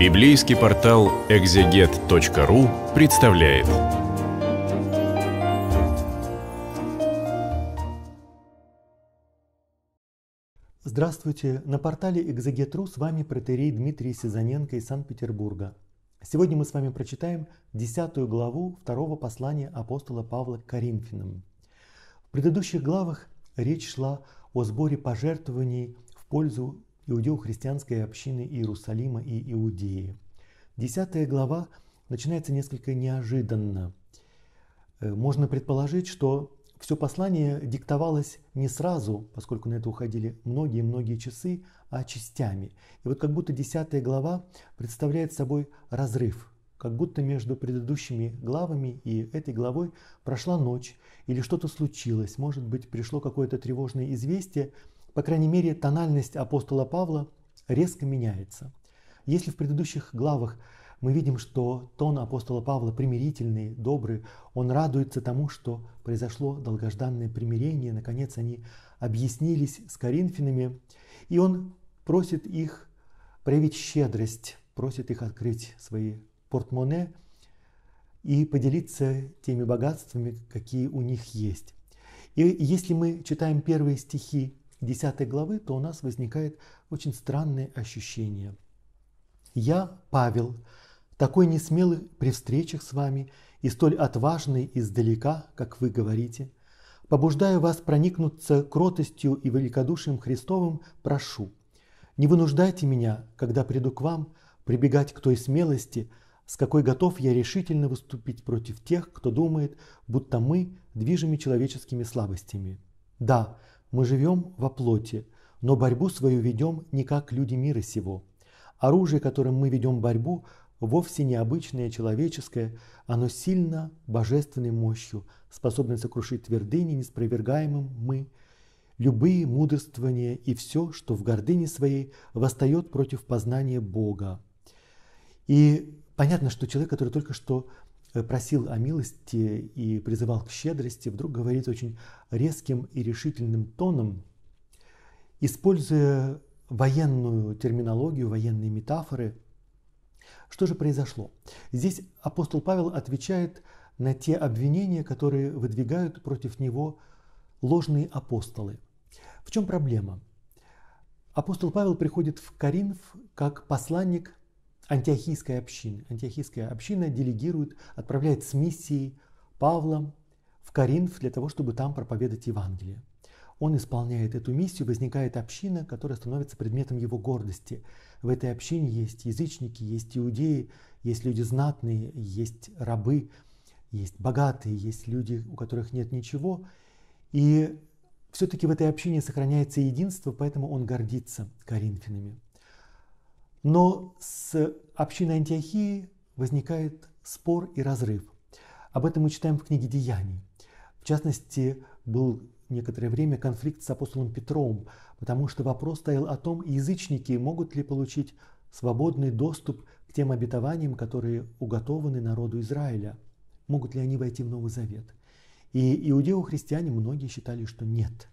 Библейский портал экзегет.ру представляет. Здравствуйте! На портале экзегет.ру с вами протерей Дмитрий Сизаненко из Санкт-Петербурга. Сегодня мы с вами прочитаем 10 главу второго послания апостола Павла к Коринфянам. В предыдущих главах речь шла о сборе пожертвований в пользу иудео-христианской общины Иерусалима и Иудеи. Десятая глава начинается несколько неожиданно. Э, можно предположить, что все послание диктовалось не сразу, поскольку на это уходили многие-многие часы, а частями. И вот как будто десятая глава представляет собой разрыв, как будто между предыдущими главами и этой главой прошла ночь, или что-то случилось, может быть, пришло какое-то тревожное известие, по крайней мере, тональность апостола Павла резко меняется. Если в предыдущих главах мы видим, что тон апостола Павла примирительный, добрый, он радуется тому, что произошло долгожданное примирение, наконец они объяснились с коринфянами, и он просит их проявить щедрость, просит их открыть свои портмоне и поделиться теми богатствами, какие у них есть. И если мы читаем первые стихи 10 главы, то у нас возникает очень странное ощущение. Я, Павел, такой несмелый при встречах с вами и столь отважный издалека, как вы говорите, побуждаю вас проникнуться кротостью и великодушием Христовым, прошу, не вынуждайте меня, когда приду к вам, прибегать к той смелости, с какой готов я решительно выступить против тех, кто думает, будто мы движими человеческими слабостями. Да, мы живем во плоти, но борьбу свою ведем не как люди мира сего. Оружие, которым мы ведем борьбу, вовсе не обычное человеческое, оно сильно божественной мощью, способное сокрушить твердыни неспровергаемым мы, любые мудрствования и все, что в гордыне своей восстает против познания Бога. И понятно, что человек, который только что Э, просил о милости и призывал к щедрости, вдруг говорит очень резким и решительным тоном, используя военную терминологию, военные метафоры. Что же произошло? Здесь апостол Павел отвечает на те обвинения, которые выдвигают против него ложные апостолы. В чем проблема? Апостол Павел приходит в Коринф как посланник антиохийской общины. Антиохийская община делегирует, отправляет с миссией Павла в Каринф для того, чтобы там проповедовать Евангелие. Он исполняет эту миссию, возникает община, которая становится предметом его гордости. В этой общине есть язычники, есть иудеи, есть люди знатные, есть рабы, есть богатые, есть люди, у которых нет ничего. И все-таки в этой общине сохраняется единство, поэтому он гордится коринфянами. Но с общиной Антиохии возникает спор и разрыв. Об этом мы читаем в книге «Деяний». В частности, был некоторое время конфликт с апостолом Петром, потому что вопрос стоял о том, язычники могут ли получить свободный доступ к тем обетованиям, которые уготованы народу Израиля. Могут ли они войти в Новый Завет? И иудео-христиане многие считали, что нет.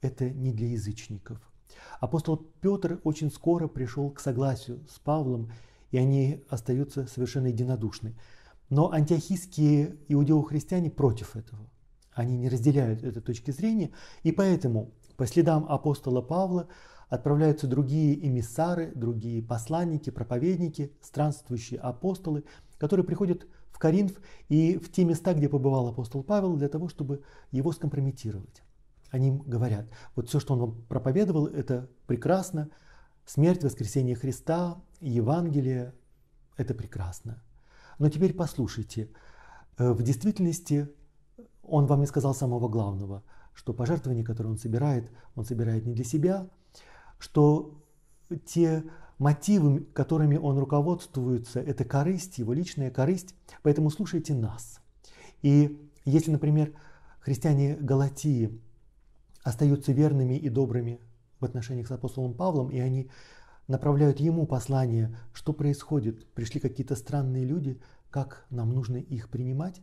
Это не для язычников – Апостол Петр очень скоро пришел к согласию с Павлом, и они остаются совершенно единодушны. Но антиохийские иудео-христиане против этого. Они не разделяют этой точки зрения, и поэтому по следам апостола Павла отправляются другие эмиссары, другие посланники, проповедники, странствующие апостолы, которые приходят в Коринф и в те места, где побывал апостол Павел, для того, чтобы его скомпрометировать. Они им говорят, вот все, что он вам проповедовал, это прекрасно. Смерть, воскресение Христа, Евангелие – это прекрасно. Но теперь послушайте, э, в действительности он вам не сказал самого главного, что пожертвования, которые он собирает, он собирает не для себя, что те мотивы, которыми он руководствуется, это корысть, его личная корысть, поэтому слушайте нас. И если, например, христиане Галатии остаются верными и добрыми в отношениях с апостолом Павлом, и они направляют ему послание, что происходит, пришли какие-то странные люди, как нам нужно их принимать.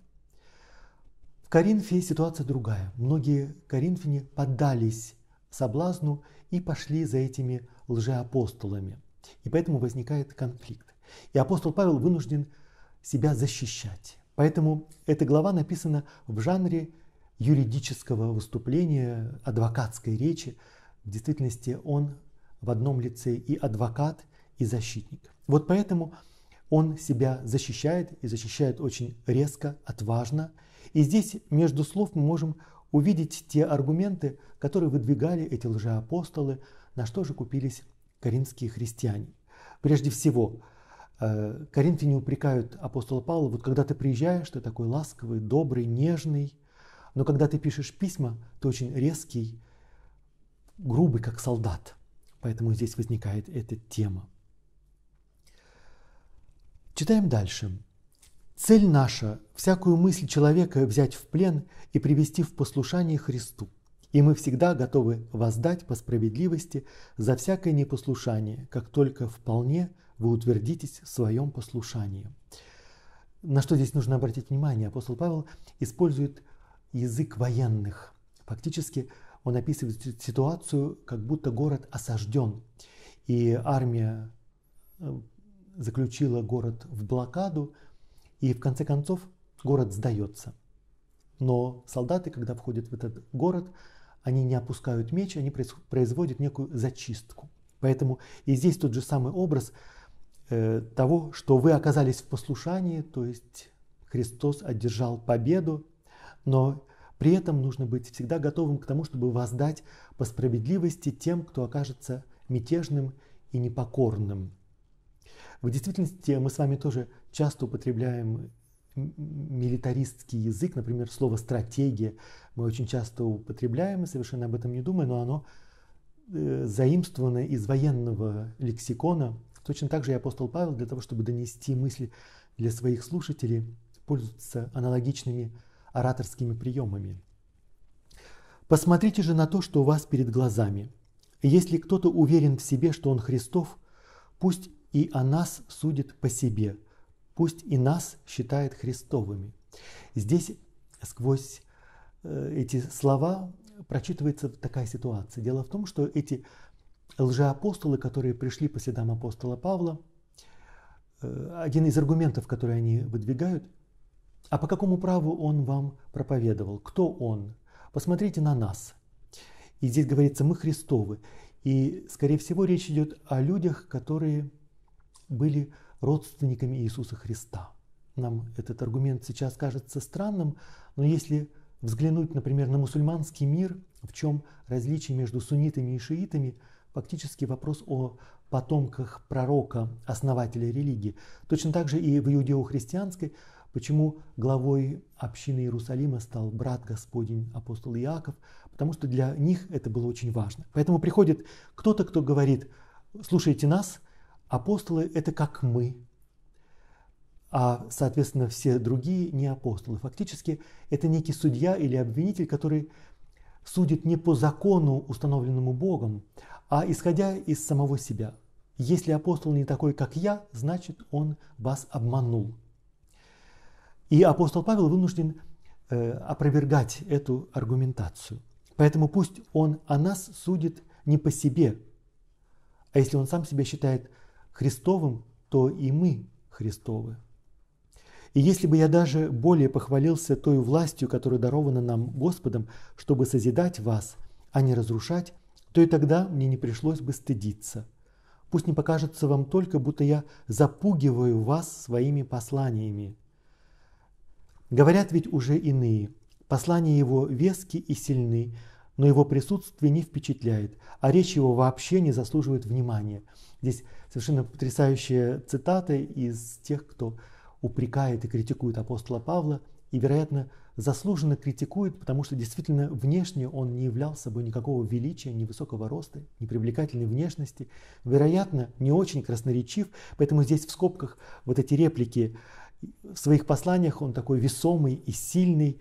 В Коринфе ситуация другая. Многие коринфяне поддались соблазну и пошли за этими лжеапостолами. И поэтому возникает конфликт. И апостол Павел вынужден себя защищать. Поэтому эта глава написана в жанре юридического выступления, адвокатской речи. В действительности он в одном лице и адвокат, и защитник. Вот поэтому он себя защищает и защищает очень резко, отважно. И здесь между слов мы можем увидеть те аргументы, которые выдвигали эти лжеапостолы, на что же купились коринфские христиане. Прежде всего, э, коринфяне упрекают апостола Павла, вот когда ты приезжаешь, ты такой ласковый, добрый, нежный, но когда ты пишешь письма, ты очень резкий, грубый, как солдат. Поэтому здесь возникает эта тема. Читаем дальше. Цель наша – всякую мысль человека взять в плен и привести в послушание Христу. И мы всегда готовы воздать по справедливости за всякое непослушание, как только вполне вы утвердитесь в своем послушании. На что здесь нужно обратить внимание? Апостол Павел использует язык военных. Фактически он описывает ситуацию, как будто город осажден, и армия э, заключила город в блокаду, и в конце концов город сдается. Но солдаты, когда входят в этот город, они не опускают меч, они производят некую зачистку. Поэтому и здесь тот же самый образ э, того, что вы оказались в послушании, то есть Христос одержал победу, но при этом нужно быть всегда готовым к тому, чтобы воздать по справедливости тем, кто окажется мятежным и непокорным. В действительности мы с вами тоже часто употребляем милитаристский язык, например, слово «стратегия» мы очень часто употребляем, и совершенно об этом не думаем, но оно э, заимствовано из военного лексикона. Точно так же и апостол Павел для того, чтобы донести мысли для своих слушателей, пользуется аналогичными ораторскими приемами. Посмотрите же на то, что у вас перед глазами. Если кто-то уверен в себе, что он Христов, пусть и о нас судит по себе, пусть и нас считает Христовыми. Здесь сквозь э, эти слова прочитывается такая ситуация. Дело в том, что эти лжеапостолы, которые пришли по следам апостола Павла, э, один из аргументов, который они выдвигают – а по какому праву он вам проповедовал? Кто он? Посмотрите на нас. И здесь говорится, мы Христовы. И, скорее всего, речь идет о людях, которые были родственниками Иисуса Христа. Нам этот аргумент сейчас кажется странным, но если взглянуть, например, на мусульманский мир, в чем различие между суннитами и шиитами – фактически вопрос о потомках пророка, основателя религии. Точно так же и в иудео-христианской, почему главой общины Иерусалима стал брат Господень апостол Иаков, потому что для них это было очень важно. Поэтому приходит кто-то, кто говорит, слушайте нас, апостолы – это как мы, а, соответственно, все другие не апостолы. Фактически это некий судья или обвинитель, который судит не по закону, установленному Богом, а исходя из самого себя. Если апостол не такой, как я, значит, он вас обманул. И апостол Павел вынужден э, опровергать эту аргументацию. Поэтому пусть он о нас судит не по себе, а если он сам себя считает Христовым, то и мы Христовы. И если бы я даже более похвалился той властью, которая дарована нам Господом, чтобы созидать вас, а не разрушать, то и тогда мне не пришлось бы стыдиться. Пусть не покажется вам только, будто я запугиваю вас своими посланиями. Говорят ведь уже иные. Послания его вески и сильны, но его присутствие не впечатляет, а речь его вообще не заслуживает внимания. Здесь совершенно потрясающие цитаты из тех, кто упрекает и критикует апостола Павла, и, вероятно, заслуженно критикует, потому что действительно внешне он не являл собой никакого величия, ни высокого роста, ни привлекательной внешности, вероятно, не очень красноречив, поэтому здесь в скобках вот эти реплики в своих посланиях он такой весомый и сильный,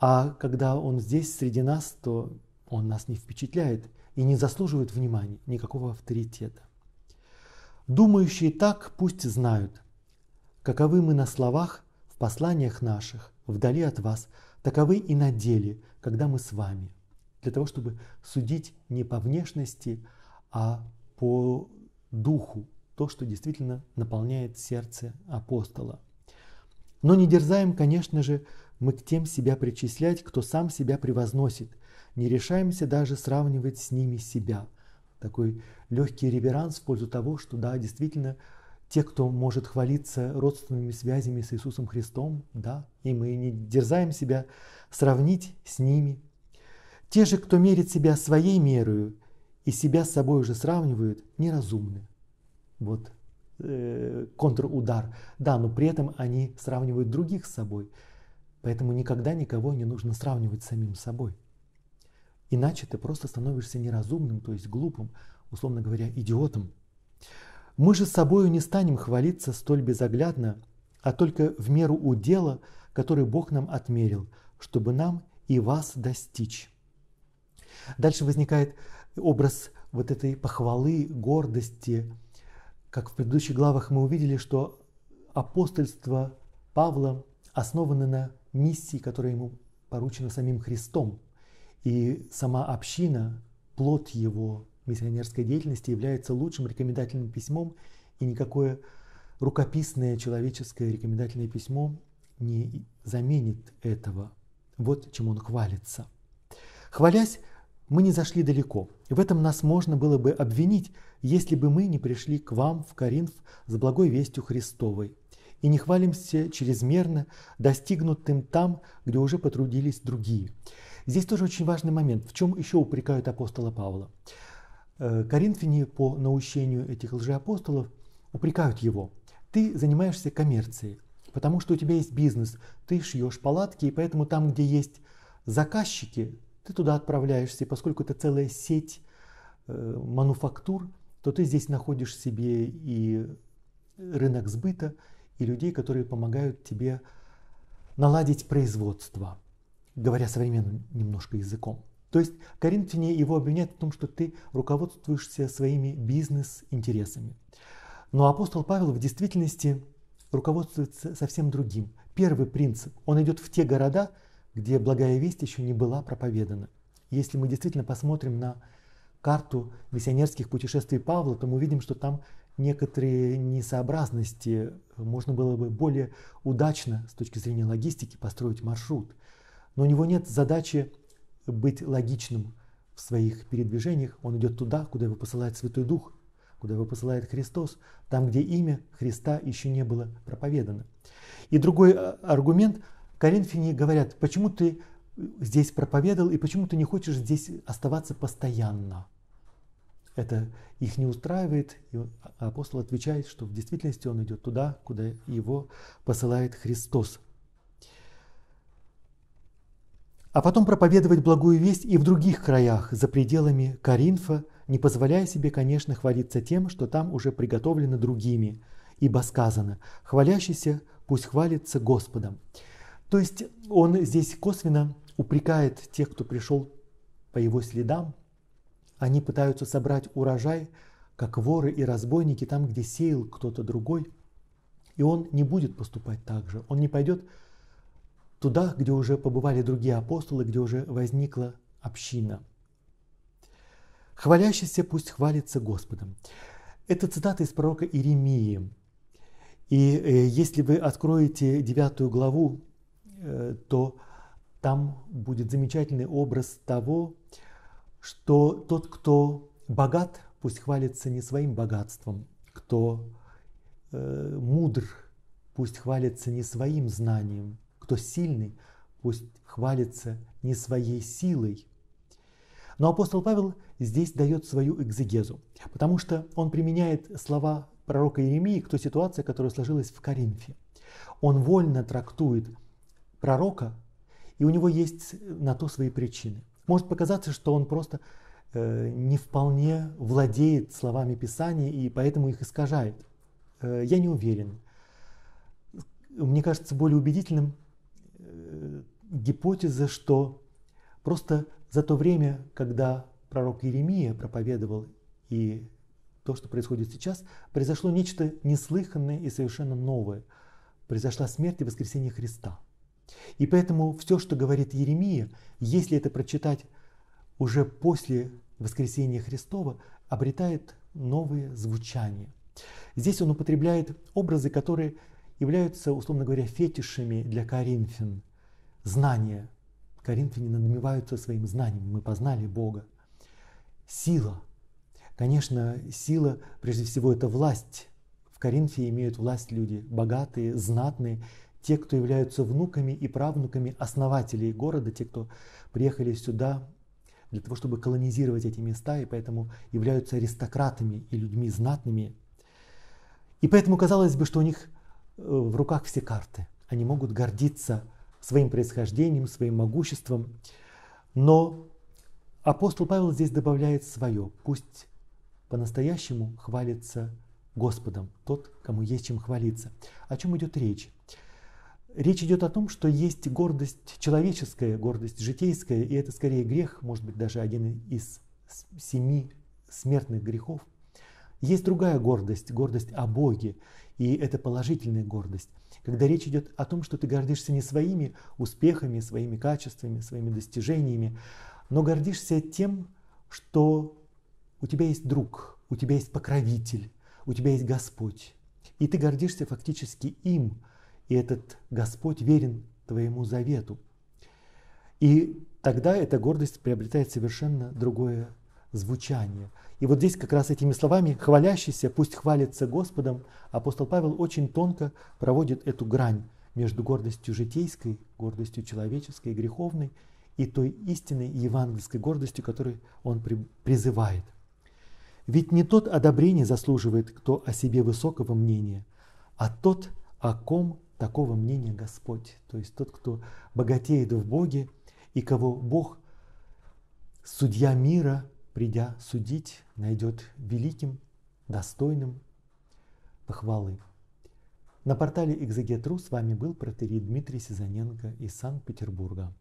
а когда он здесь среди нас, то он нас не впечатляет и не заслуживает внимания, никакого авторитета. Думающие так пусть знают, каковы мы на словах в посланиях наших, вдали от вас, таковы и на деле, когда мы с вами, для того, чтобы судить не по внешности, а по духу, то, что действительно наполняет сердце апостола. Но не дерзаем, конечно же, мы к тем себя причислять, кто сам себя превозносит, не решаемся даже сравнивать с ними себя. Такой легкий реверанс в пользу того, что да, действительно, те, кто может хвалиться родственными связями с Иисусом Христом, да, и мы не дерзаем себя сравнить с ними. Те же, кто мерит себя своей мерою и себя с собой уже сравнивают, неразумны. Вот э, контрудар. Да, но при этом они сравнивают других с собой. Поэтому никогда никого не нужно сравнивать с самим собой. Иначе ты просто становишься неразумным, то есть глупым, условно говоря, идиотом. Мы же собою не станем хвалиться столь безоглядно, а только в меру удела, который Бог нам отмерил, чтобы нам и вас достичь. Дальше возникает образ вот этой похвалы, гордости. Как в предыдущих главах мы увидели, что апостольство Павла основано на миссии, которая ему поручена самим Христом. И сама община, плод его, миссионерской деятельности является лучшим рекомендательным письмом, и никакое рукописное человеческое рекомендательное письмо не заменит этого. Вот чем он хвалится. Хвалясь, мы не зашли далеко. В этом нас можно было бы обвинить, если бы мы не пришли к вам в Коринф с благой вестью Христовой и не хвалимся чрезмерно достигнутым там, где уже потрудились другие. Здесь тоже очень важный момент, в чем еще упрекают апостола Павла. Э, Коринфяне по наущению этих лжеапостолов упрекают его. Ты занимаешься коммерцией, потому что у тебя есть бизнес, ты шьешь палатки, и поэтому там, где есть заказчики, ты туда отправляешься, и поскольку это целая сеть э, мануфактур, то ты здесь находишь себе и рынок сбыта, и людей, которые помогают тебе наладить производство, говоря современным немножко языком. То есть коринфяне его обвиняют в том, что ты руководствуешься своими бизнес-интересами. Но апостол Павел в действительности руководствуется совсем другим. Первый принцип. Он идет в те города, где благая весть еще не была проповедана. Если мы действительно посмотрим на карту миссионерских путешествий Павла, то мы увидим, что там некоторые несообразности. Можно было бы более удачно с точки зрения логистики построить маршрут. Но у него нет задачи быть логичным в своих передвижениях, он идет туда, куда его посылает Святой Дух, куда его посылает Христос, там, где имя Христа еще не было проповедано. И другой э, аргумент, коринфяне говорят, почему ты здесь проповедовал и почему ты не хочешь здесь оставаться постоянно. Это их не устраивает, и а апостол отвечает, что в действительности он идет туда, куда его посылает Христос а потом проповедовать благую весть и в других краях, за пределами Каринфа, не позволяя себе, конечно, хвалиться тем, что там уже приготовлено другими, ибо сказано «хвалящийся пусть хвалится Господом». То есть он здесь косвенно упрекает тех, кто пришел по его следам. Они пытаются собрать урожай, как воры и разбойники, там, где сеял кто-то другой. И он не будет поступать так же. Он не пойдет туда, где уже побывали другие апостолы, где уже возникла община. «Хвалящийся пусть хвалится Господом». Это цитата из пророка Иеремии. И э, если вы откроете девятую главу, э, то там будет замечательный образ того, что тот, кто богат, пусть хвалится не своим богатством, кто э, мудр, пусть хвалится не своим знанием, кто сильный, пусть хвалится не своей силой. Но апостол Павел здесь дает свою экзегезу, потому что он применяет слова пророка Иеремии к той ситуации, которая сложилась в Коринфе. Он вольно трактует пророка, и у него есть на то свои причины. Может показаться, что он просто э, не вполне владеет словами Писания и поэтому их искажает. Э, я не уверен. Мне кажется более убедительным гипотеза, что просто за то время, когда пророк Иеремия проповедовал и то, что происходит сейчас, произошло нечто неслыханное и совершенно новое. Произошла смерть и воскресение Христа. И поэтому все, что говорит Еремия, если это прочитать уже после воскресения Христова, обретает новые звучания. Здесь он употребляет образы, которые являются, условно говоря, фетишами для коринфян знание. Коринфяне надмеваются своим знанием. Мы познали Бога. Сила. Конечно, сила, прежде всего, это власть. В Коринфе имеют власть люди, богатые, знатные, те, кто являются внуками и правнуками основателей города, те, кто приехали сюда для того, чтобы колонизировать эти места, и поэтому являются аристократами и людьми знатными. И поэтому казалось бы, что у них э, в руках все карты. Они могут гордиться своим происхождением, своим могуществом. Но апостол Павел здесь добавляет свое. Пусть по-настоящему хвалится Господом тот, кому есть чем хвалиться. О чем идет речь? Речь идет о том, что есть гордость человеческая, гордость житейская, и это скорее грех, может быть, даже один из семи смертных грехов. Есть другая гордость, гордость о Боге, и это положительная гордость когда речь идет о том, что ты гордишься не своими успехами, своими качествами, своими достижениями, но гордишься тем, что у тебя есть друг, у тебя есть покровитель, у тебя есть Господь. И ты гордишься фактически им, и этот Господь верен твоему завету. И тогда эта гордость приобретает совершенно другое звучание. И вот здесь как раз этими словами «хвалящийся, пусть хвалится Господом» апостол Павел очень тонко проводит эту грань между гордостью житейской, гордостью человеческой, греховной и той истинной евангельской гордостью, которую он при, призывает. Ведь не тот одобрение заслуживает, кто о себе высокого мнения, а тот, о ком такого мнения Господь, то есть тот, кто богатеет в Боге и кого Бог, судья мира, придя судить, найдет великим, достойным похвалы. На портале «Экзегетру» с вами был протерей Дмитрий Сизаненко из Санкт-Петербурга.